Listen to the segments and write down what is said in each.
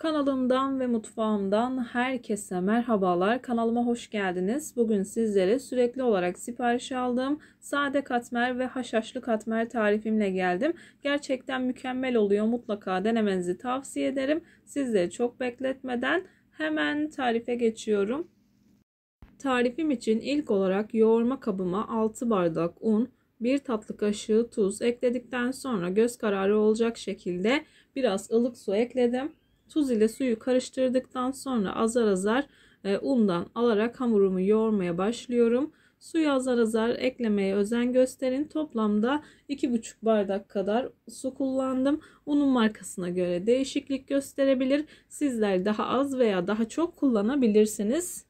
Kanalımdan ve mutfağımdan herkese merhabalar. Kanalıma hoş geldiniz. Bugün sizlere sürekli olarak sipariş aldığım sade katmer ve haşhaşlı katmer tarifimle geldim. Gerçekten mükemmel oluyor. Mutlaka denemenizi tavsiye ederim. Sizleri çok bekletmeden hemen tarife geçiyorum. Tarifim için ilk olarak yoğurma kabıma 6 bardak un, 1 tatlı kaşığı tuz ekledikten sonra göz kararı olacak şekilde biraz ılık su ekledim. Tuz ile suyu karıştırdıktan sonra azar azar e, undan alarak hamurumu yoğurmaya başlıyorum. Suyu azar azar eklemeye özen gösterin. Toplamda 2,5 bardak kadar su kullandım. Unun markasına göre değişiklik gösterebilir. Sizler daha az veya daha çok kullanabilirsiniz.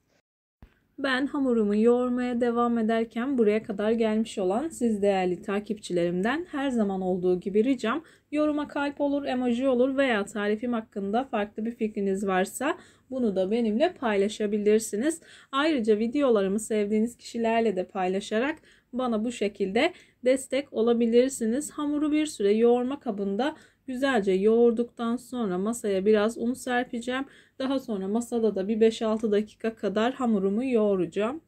Ben hamurumu yoğurmaya devam ederken buraya kadar gelmiş olan siz değerli takipçilerimden her zaman olduğu gibi ricam yoruma kalp olur, emoji olur veya tarifim hakkında farklı bir fikriniz varsa bunu da benimle paylaşabilirsiniz. Ayrıca videolarımı sevdiğiniz kişilerle de paylaşarak bana bu şekilde destek olabilirsiniz. Hamuru bir süre yoğurma kabında Güzelce yoğurduktan sonra masaya biraz un serpeceğim. Daha sonra masada da bir 5-6 dakika kadar hamurumu yoğuracağım.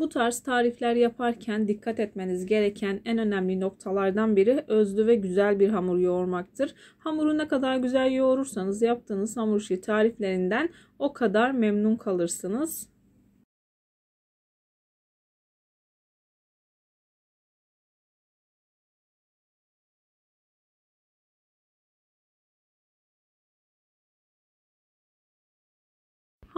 Bu tarz tarifler yaparken dikkat etmeniz gereken en önemli noktalardan biri özlü ve güzel bir hamur yoğurmaktır. Hamuru ne kadar güzel yoğurursanız yaptığınız hamur işi tariflerinden o kadar memnun kalırsınız.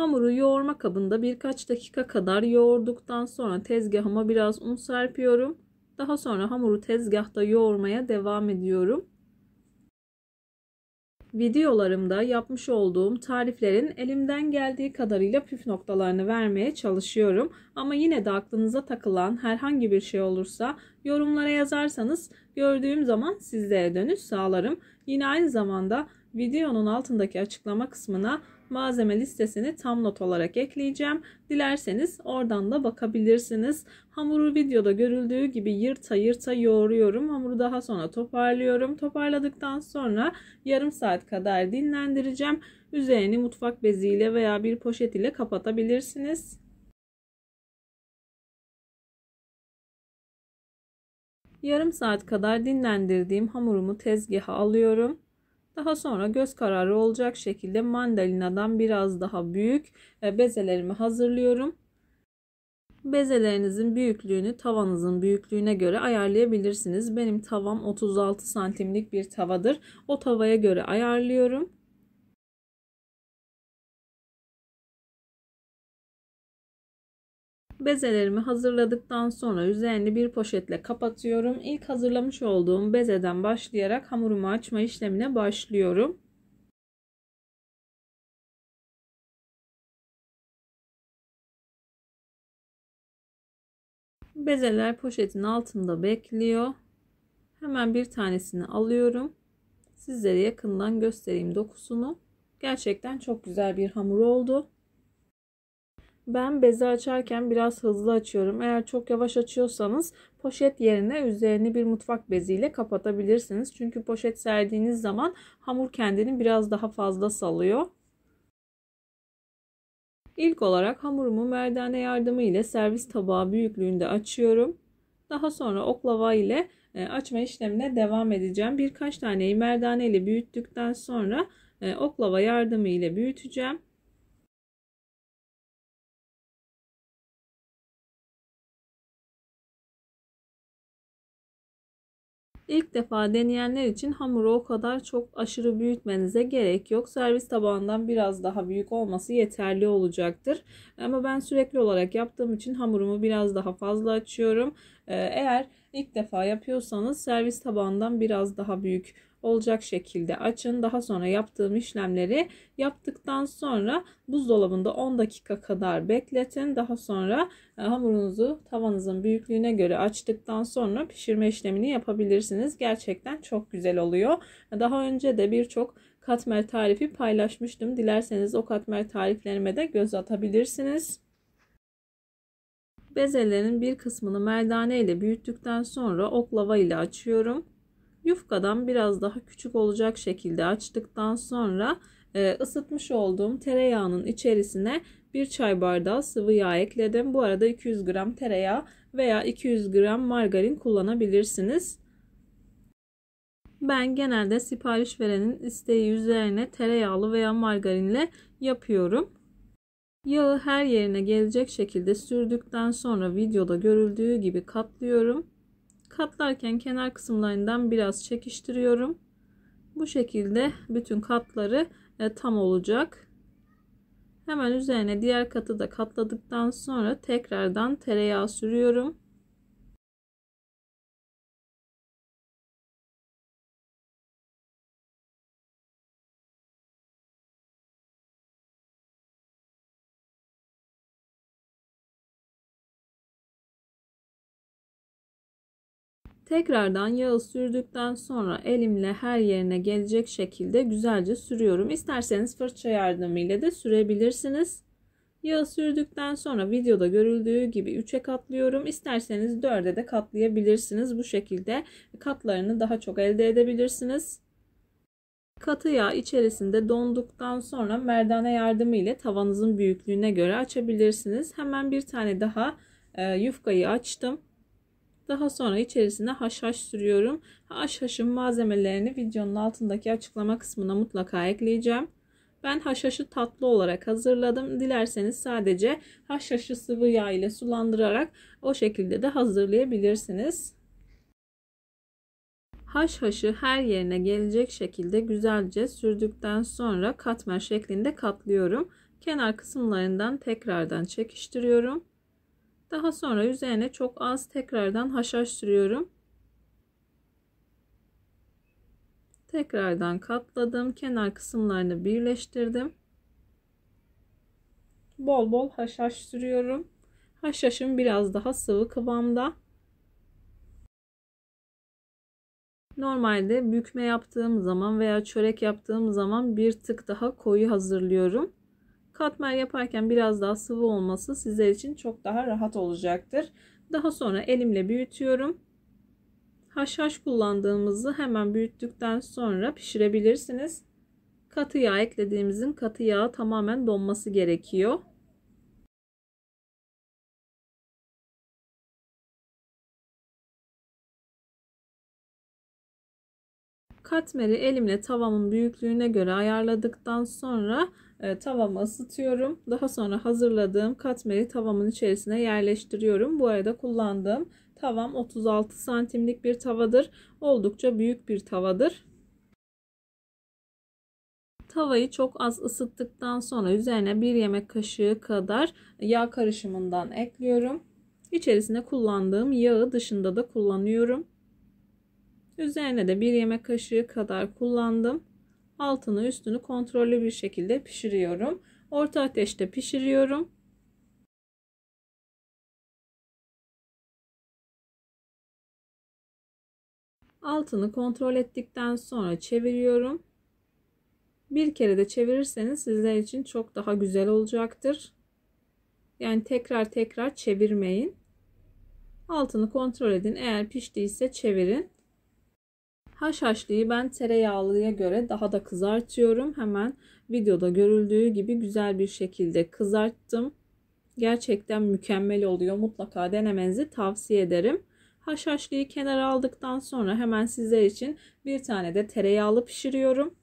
Hamuru yoğurma kabında birkaç dakika kadar yoğurduktan sonra tezgahıma biraz un serpiyorum. Daha sonra hamuru tezgahta yoğurmaya devam ediyorum. Videolarımda yapmış olduğum tariflerin elimden geldiği kadarıyla püf noktalarını vermeye çalışıyorum. Ama yine de aklınıza takılan herhangi bir şey olursa yorumlara yazarsanız gördüğüm zaman sizlere dönüş sağlarım. Yine aynı zamanda videonun altındaki açıklama kısmına malzeme listesini tam not olarak ekleyeceğim. Dilerseniz oradan da bakabilirsiniz. Hamuru videoda görüldüğü gibi yırta yırta yoğuruyorum. Hamuru daha sonra toparlıyorum. Toparladıktan sonra yarım saat kadar dinlendireceğim. Üzerini mutfak beziyle veya bir poşet ile kapatabilirsiniz. Yarım saat kadar dinlendirdiğim hamurumu tezgaha alıyorum. Daha sonra göz kararı olacak şekilde mandalinadan biraz daha büyük e, bezelerimi hazırlıyorum. Bezelerinizin büyüklüğünü tavanızın büyüklüğüne göre ayarlayabilirsiniz. Benim tavam 36 santimlik bir tavadır. O tavaya göre ayarlıyorum. Bezelerimi hazırladıktan sonra üzerini bir poşetle kapatıyorum. İlk hazırlamış olduğum bezeden başlayarak hamurumu açma işlemine başlıyorum. Bezeler poşetin altında bekliyor. Hemen bir tanesini alıyorum. Sizlere yakından göstereyim dokusunu. Gerçekten çok güzel bir hamur oldu. Ben bezi açarken biraz hızlı açıyorum. Eğer çok yavaş açıyorsanız poşet yerine üzerini bir mutfak beziyle kapatabilirsiniz. Çünkü poşet serdiğiniz zaman hamur kendini biraz daha fazla salıyor. İlk olarak hamurumu merdane yardımı ile servis tabağı büyüklüğünde açıyorum. Daha sonra oklava ile e, açma işlemine devam edeceğim. Birkaç taneyi merdane ile büyüttükten sonra e, oklava yardımı ile büyüteceğim. İlk defa deneyenler için hamuru o kadar çok aşırı büyütmenize gerek yok. Servis tabağından biraz daha büyük olması yeterli olacaktır. Ama ben sürekli olarak yaptığım için hamurumu biraz daha fazla açıyorum. Ee, eğer İlk defa yapıyorsanız servis tabağından biraz daha büyük olacak şekilde açın. Daha sonra yaptığım işlemleri yaptıktan sonra buzdolabında 10 dakika kadar bekletin. Daha sonra e, hamurunuzu tavanızın büyüklüğüne göre açtıktan sonra pişirme işlemini yapabilirsiniz. Gerçekten çok güzel oluyor. Daha önce de birçok katmer tarifi paylaşmıştım. Dilerseniz o katmer tariflerime de göz atabilirsiniz. Bezelerin bir kısmını merdane ile büyüttükten sonra oklava ile açıyorum. Yufkadan biraz daha küçük olacak şekilde açtıktan sonra e, ısıtmış olduğum tereyağının içerisine bir çay bardağı sıvı yağ ekledim. Bu arada 200 gram tereyağı veya 200 gram margarin kullanabilirsiniz. Ben genelde sipariş verenin isteği üzerine tereyağlı veya margarinle yapıyorum. Yağı her yerine gelecek şekilde sürdükten sonra videoda görüldüğü gibi katlıyorum. Katlarken kenar kısımlarından biraz çekiştiriyorum. Bu şekilde bütün katları e, tam olacak. Hemen üzerine diğer katı da katladıktan sonra tekrardan tereyağı sürüyorum. Tekrardan yağı sürdükten sonra elimle her yerine gelecek şekilde güzelce sürüyorum. İsterseniz fırça yardımıyla da sürebilirsiniz. Yağı sürdükten sonra videoda görüldüğü gibi 3'e katlıyorum. İsterseniz 4'e de katlayabilirsiniz. Bu şekilde katlarını daha çok elde edebilirsiniz. Katı yağ içerisinde donduktan sonra merdane yardımı ile tavanızın büyüklüğüne göre açabilirsiniz. Hemen bir tane daha e, yufkayı açtım. Daha sonra içerisine haşhaş sürüyorum. Haşhaşın malzemelerini videonun altındaki açıklama kısmına mutlaka ekleyeceğim. Ben haşhaşı tatlı olarak hazırladım. Dilerseniz sadece haşhaşı sıvı yağ ile sulandırarak o şekilde de hazırlayabilirsiniz. Haşhaşı her yerine gelecek şekilde güzelce sürdükten sonra katmer şeklinde katlıyorum. Kenar kısımlarından tekrardan çekiştiriyorum. Daha sonra üzerine çok az tekrardan haşhaş sürüyorum. Tekrardan katladım. Kenar kısımlarını birleştirdim. Bol bol haşhaş sürüyorum. Haşhaşım biraz daha sıvı kıvamda. Normalde bükme yaptığım zaman veya çörek yaptığım zaman bir tık daha koyu hazırlıyorum. Katmer yaparken biraz daha sıvı olması sizler için çok daha rahat olacaktır. Daha sonra elimle büyütüyorum. Haşhaş kullandığımızı hemen büyüttükten sonra pişirebilirsiniz. Katı yağ eklediğimizin katı yağı tamamen donması gerekiyor. Katmeri elimle tavamın büyüklüğüne göre ayarladıktan sonra e, ee, tavama ısıtıyorum. Daha sonra hazırladığım katmeri tavamın içerisine yerleştiriyorum. Bu arada kullandığım tavam 36 santimlik bir tavadır. Oldukça büyük bir tavadır. Tavayı çok az ısıttıktan sonra üzerine bir yemek kaşığı kadar yağ karışımından ekliyorum. İçerisine kullandığım yağı dışında da kullanıyorum. Üzerine de bir yemek kaşığı kadar kullandım altını üstünü kontrollü bir şekilde pişiriyorum. Orta ateşte pişiriyorum. Altını kontrol ettikten sonra çeviriyorum. Bir kere de çevirirseniz sizler için çok daha güzel olacaktır. Yani tekrar tekrar çevirmeyin. Altını kontrol edin. Eğer piştiyse çevirin. Haşhaşlıyı ben tereyağlıya göre daha da kızartıyorum. Hemen videoda görüldüğü gibi güzel bir şekilde kızarttım. Gerçekten mükemmel oluyor. Mutlaka denemenizi tavsiye ederim. Haşhaşlıyı kenara aldıktan sonra hemen sizler için bir tane de tereyağlı pişiriyorum.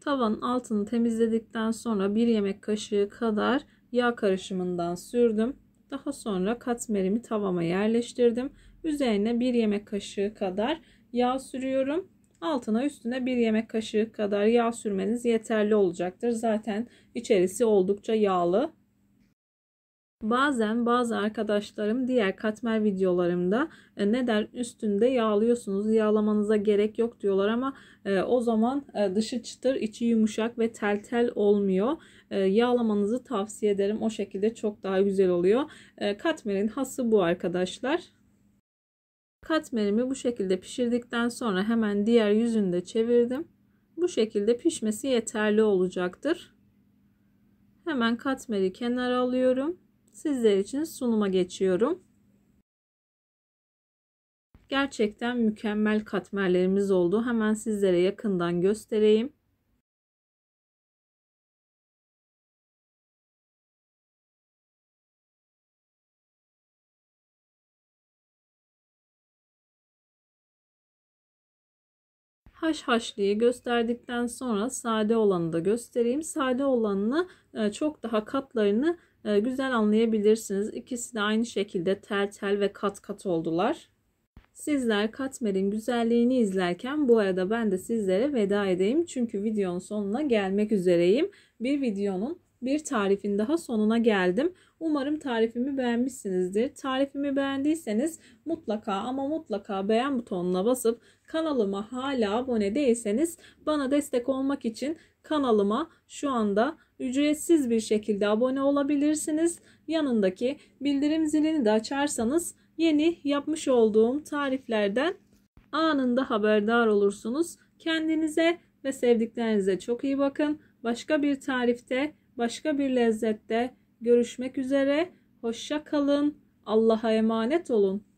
Tavanın altını temizledikten sonra bir yemek kaşığı kadar yağ karışımından sürdüm. Daha sonra katmerimi tavama yerleştirdim. Üzerine bir yemek kaşığı kadar yağ sürüyorum. Altına üstüne bir yemek kaşığı kadar yağ sürmeniz yeterli olacaktır. Zaten içerisi oldukça yağlı. Bazen bazı arkadaşlarım diğer katmer videolarımda e, der? üstünde yağlıyorsunuz yağlamanıza gerek yok diyorlar ama e, o zaman e, dışı çıtır içi yumuşak ve tel tel olmuyor. E, yağlamanızı tavsiye ederim o şekilde çok daha güzel oluyor. E, katmerin hası bu arkadaşlar. Katmerimi bu şekilde pişirdikten sonra hemen diğer yüzünü de çevirdim. Bu şekilde pişmesi yeterli olacaktır. Hemen katmeri kenara alıyorum. Sizler için sunuma geçiyorum. Gerçekten mükemmel katmerlerimiz oldu. Hemen sizlere yakından göstereyim. Haş haşlıyı gösterdikten sonra sade olanı da göstereyim. Sade olanını e, çok daha katlarını e, güzel anlayabilirsiniz. İkisi de aynı şekilde tel tel ve kat kat oldular. Sizler katmerin güzelliğini izlerken bu arada ben de sizlere veda edeyim. Çünkü videonun sonuna gelmek üzereyim. Bir videonun bir tarifin daha sonuna geldim. Umarım tarifimi beğenmişsinizdir. Tarifimi beğendiyseniz mutlaka ama mutlaka beğen butonuna basıp kanalıma hala abone değilseniz bana destek olmak için kanalıma şu anda ücretsiz bir şekilde abone olabilirsiniz. Yanındaki bildirim zilini de açarsanız yeni yapmış olduğum tariflerden anında haberdar olursunuz. Kendinize ve sevdiklerinize çok iyi bakın. Başka bir tarifte başka bir lezzette görüşmek üzere. Hoşça kalın. Allah'a emanet olun.